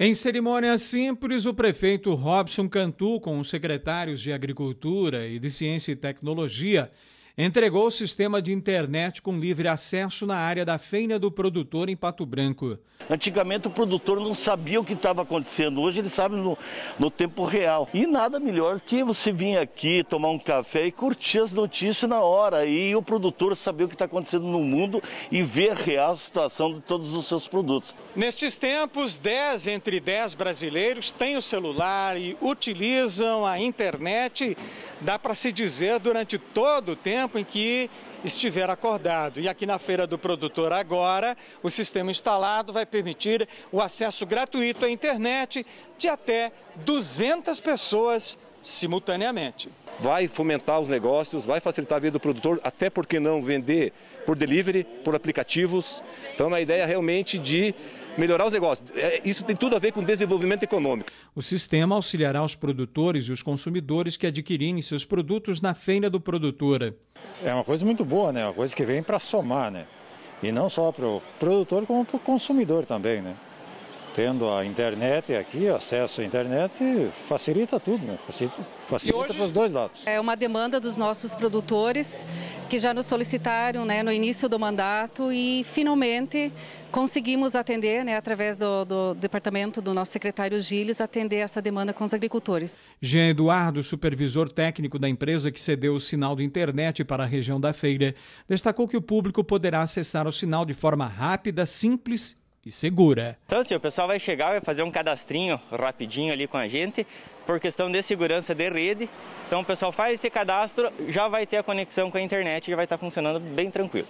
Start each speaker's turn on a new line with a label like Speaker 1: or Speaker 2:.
Speaker 1: Em cerimônia simples, o prefeito Robson Cantu, com os secretários de Agricultura e de Ciência e Tecnologia, entregou o sistema de internet com livre acesso na área da feira do produtor em Pato Branco. Antigamente o produtor não sabia o que estava acontecendo, hoje ele sabe no, no, tempo real. E nada melhor que você vir aqui tomar um café e curtir as notícias na hora e o produtor saber o que está acontecendo no mundo e ver real a situação de todos os seus produtos. Nesses tempos, 10 entre 10 brasileiros têm o celular e utilizam a internet dá para se dizer durante todo o tempo em que estiver acordado. E aqui na Feira do Produtor agora, o sistema instalado vai permitir o acesso gratuito à internet de até 200 pessoas simultaneamente. Vai fomentar os negócios, vai facilitar a vida do produtor, até porque não vender por delivery, por aplicativos. Então, a ideia é realmente de melhorar os negócios. É, isso tem tudo a ver com desenvolvimento econômico. O sistema auxiliará os produtores e os consumidores que adquirirem seus produtos na feira do produtor. É uma coisa muito boa, né? Uma coisa que vem para somar, né? E não só para o produtor, como para o consumidor também, né? tendo a internet é aqui, acesso à internet, facilita tudo, né? facilita, facilita hoje... para os dois lados.
Speaker 2: É uma demanda dos nossos produtores que já nos solicitaram né, no início do mandato e finalmente conseguimos atender, né, através do, do departamento do nosso secretário Gilles, atender essa demanda com os agricultores.
Speaker 1: Jean Eduardo, supervisor técnico da empresa que cedeu o sinal de internet para a região da feira, destacou que o público poderá acessar o sinal de forma rápida, simples e segura. É.
Speaker 2: Então, assim, o pessoal vai chegar, vai fazer um cadastrinho rapidinho ali com a gente, por questão de segurança de rede. Então, o pessoal faz esse cadastro, já vai ter a conexão com a internet, já vai estar funcionando bem tranquilo.